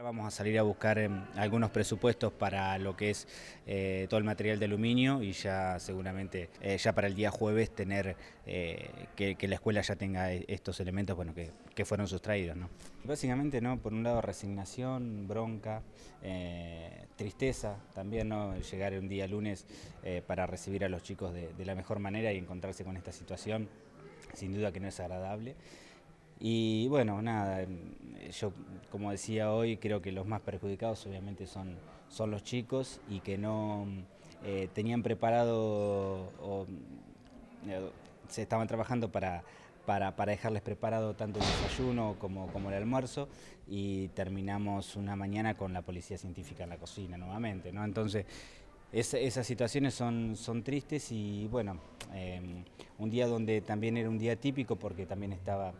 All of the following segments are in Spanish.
Vamos a salir a buscar em, algunos presupuestos para lo que es eh, todo el material de aluminio y ya seguramente eh, ya para el día jueves tener eh, que, la escuela ya tenga estos elementos bueno, que, fueron sustraídos. Básicamente, ¿no? por un lado, resignación, bronca, tristeza también, ¿no? llegar un día lunes para recibir a los chicos de la mejor manera y encontrarse con esta situación, sin duda que no es agradable. Y bueno, nada, em, yo como decía hoy, creo que los más perjudicados obviamente son, son los chicos y que no mm, eh, tenían preparado o mm, eh, se estaban trabajando para, para, dejarles preparado tanto el desayuno como, como el almuerzo y terminamos una mañana con la policía científica en la cocina nuevamente, ¿no? Entonces, esas situaciones son, son tristes y bueno, em, un día donde también era un día típico porque también estaba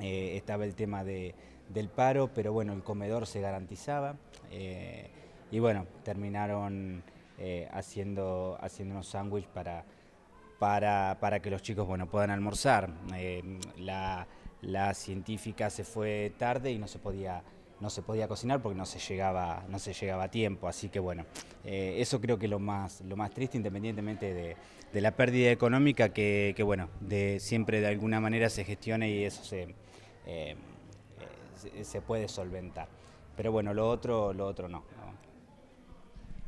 eh, estaba el tema del paro, pero bueno, el comedor se garantizaba. Eh, y bueno, terminaron eh, haciendo, haciendo unos sándwiches para, para, que los chicos bueno, puedan almorzar. La, la científica se fue tarde y no se podía no se podía cocinar porque no se llegaba, no se llegaba a tiempo. Así que bueno, eh, eso creo que es lo más, lo más triste, independientemente de, la pérdida económica, que, bueno, de, siempre de alguna manera se gestiona y eso se, eh, se, puede solventar. Pero bueno, lo otro, lo otro no.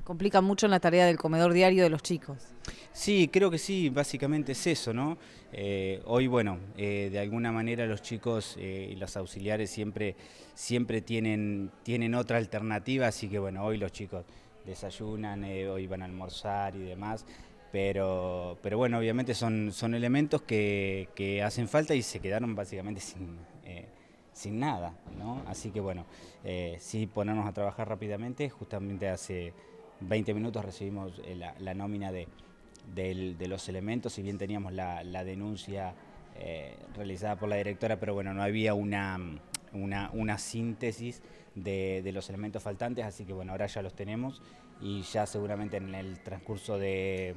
Complica mucho en la tarea del comedor diario de los chicos. Sí, creo que sí, básicamente es eso, ¿no? Eh, hoy, bueno, eh, de alguna manera los chicos eh, y los auxiliares siempre, siempre tienen, tienen otra alternativa, así que bueno, hoy los chicos desayunan, hoy van a almorzar y demás, pero, pero bueno, obviamente son, son elementos que, hacen falta y se quedaron básicamente sin, sin nada, ¿no? Así que bueno, sí ponernos a trabajar rápidamente, justamente hace 20 minutos recibimos la nómina de de los elementos, si bien teníamos la, la denuncia eh, realizada por la directora, pero bueno, no había una, una, una síntesis de, de, los elementos faltantes, así que bueno, ahora ya los tenemos y ya seguramente en el transcurso de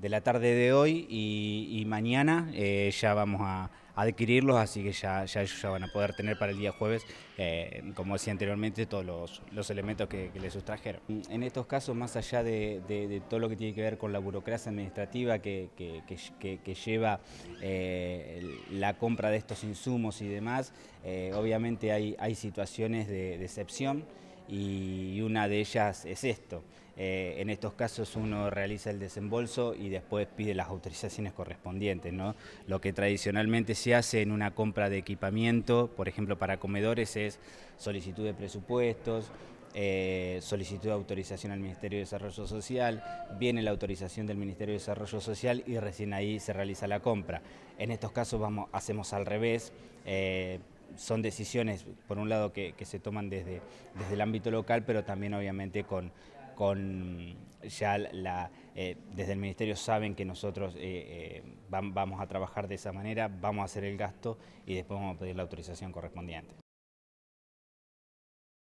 de la tarde de hoy y, mañana eh, ya vamos a adquirirlos, así que ya, ellos ya van a poder tener para el día jueves, eh, como decía anteriormente, todos los, elementos que, les sustrajeron. En estos casos, más allá de, todo lo que tiene que ver con la burocracia administrativa que, que, lleva eh, la compra de estos insumos y demás, obviamente hay, hay situaciones de, de excepción y una de ellas es esto. Eh, en estos casos uno realiza el desembolso y después pide las autorizaciones correspondientes. ¿no? Lo que tradicionalmente se hace en una compra de equipamiento, por ejemplo para comedores, es solicitud de presupuestos, eh, solicitud de autorización al Ministerio de Desarrollo Social, viene la autorización del Ministerio de Desarrollo Social y recién ahí se realiza la compra. En estos casos vamos, hacemos al revés. Eh, son decisiones, por un lado, que, se toman desde, desde, el ámbito local, pero también obviamente con, ya la, eh, desde el Ministerio saben que nosotros eh, eh, vamos a trabajar de esa manera, vamos a hacer el gasto y después vamos a pedir la autorización correspondiente.